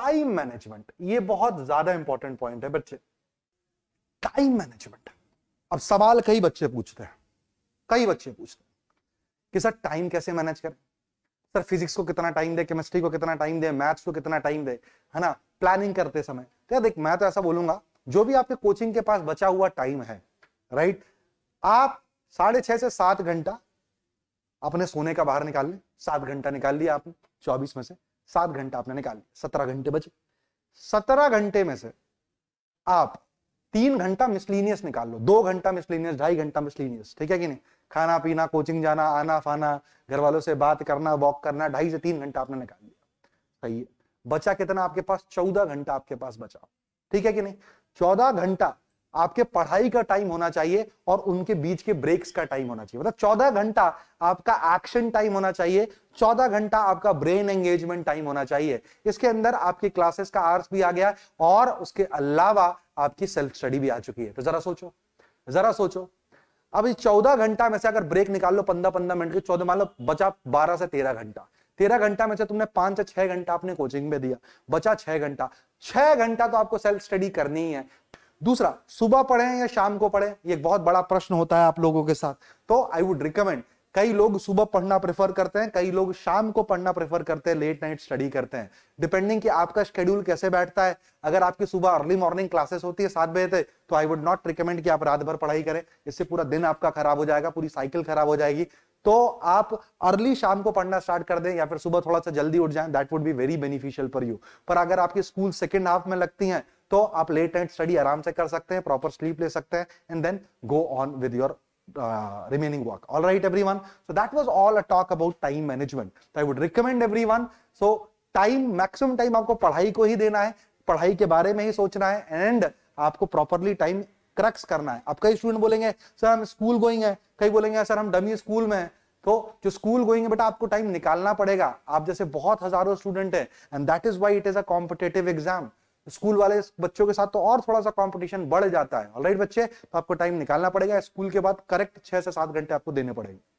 time management ये बहुत ज्यादा इंपॉर्टेंट पॉइंट है बच्चे टाइम मैनेजमेंट अब सवाल कई बच्चे पूछते हैं कई बच्चे पूछते हैं कि सर टाइम कैसे मैनेज करें सर फिजिक्स को कितना टाइम दे केमिस्ट्री को कितना टाइम दे मैथ्स को कितना टाइम दे है ना प्लानिंग करते समय तो देख मैं तो ऐसा बोलूंगा जो भी आपके कोचिंग के पास बचा हुआ टाइम है राइट आप साढ़े छह से सात घंटा अपने सोने का बाहर निकाल लें सात घंटा निकाल लिया आपने चौबीस में से सात घंटा आपने निकाल लिया सत्रह घंटे बचे सत्रह घंटे में से आप तीन घंटा मिसलिनियस निकाल लो दो घंटा मिसलिनियस ढाई घंटा मिसलिनियस ठीक है कि नहीं खाना पीना कोचिंग जाना आना फाना घर वालों से बात करना वॉक करना ढाई से तीन घंटा आपने निकाल लिया सही है बचा कितना आपके पास चौदह घंटा आपके पास बचा ठीक है कि नहीं चौदह घंटा आपके पढ़ाई का टाइम होना चाहिए और उनके बीच के ब्रेक्स का टाइम होना चाहिए मतलब चौदह घंटा आपका एक्शन टाइम होना चाहिए चौदह घंटा आपका ब्रेन एंगेजमेंट टाइम होना चाहिए इसके अंदर आपकी क्लासेस का आर्स भी आ गया और उसके अलावा आपकी सेल्फ स्टडी भी आ चुकी है तो जरा सोचो जरा सोचो अब इस चौदह घंटा में से अगर ब्रेक निकाल लो पंद्रह पंद्रह मिनट के चौदह मान लो बचा बारह से तेरह घंटा तेरह घंटा में से तुमने पांच से छह घंटा अपने कोचिंग में दिया बचा छह घंटा छह घंटा तो आपको सेल्फ स्टडी करनी ही है दूसरा सुबह पढ़ें या शाम को पढ़ें ये एक बहुत बड़ा प्रश्न होता है आप लोगों के साथ तो आई वुड रिकमेंड कई लोग सुबह पढ़ना प्रेफर करते हैं कई लोग शाम को पढ़ना प्रेफर करते हैं लेट नाइट स्टडी करते हैं डिपेंडिंग कि आपका शेड्यूल कैसे बैठता है अगर आपकी सुबह अर्ली मॉर्निंग क्लासेस होती है सात बजे तक तो आई वुड नॉट रिकमेंड कि आप रात भर पढ़ाई करें इससे पूरा दिन आपका खराब हो जाएगा पूरी साइकिल खराब हो जाएगी तो आप अर्ली शाम को पढ़ना स्टार्ट कर दें या फिर सुबह थोड़ा सा जल्दी उठ जाएं that would be very beneficial for you पर अगर आपकी स्कूल सेकेंड हाफ में लगती हैं तो आप लेट नाइट स्टडी आराम से कर सकते हैं प्रॉपर स्लीप ले सकते हैं and then go on with your remaining work all right everyone so that was all a talk about time management I would recommend everyone so time maximum time आपको पढ़ाई को ही देना है पढ़ाई के बारे में ही सोचना है एंड आपको प्रॉपरली टाइम क्रक्स करना है अब कई स्टूडेंट बोलेंगे सर हम स्कूल गोइंग है कई बोलेंगे सर हम डमी स्कूल में तो जो स्कूल गोइंग है बेटा आपको टाइम निकालना पड़ेगा आप जैसे बहुत हजारों स्टूडेंट है and that is why it is a competitive exam school वाले बच्चों के साथ तो और थोड़ा सा कंपटीशन बढ़ जाता है ऑलराइट right, बच्चे तो आपको टाइम निकालना पड़ेगा स्कूल के बाद करेक्ट छह से सात घंटे आपको देने पड़ेंगे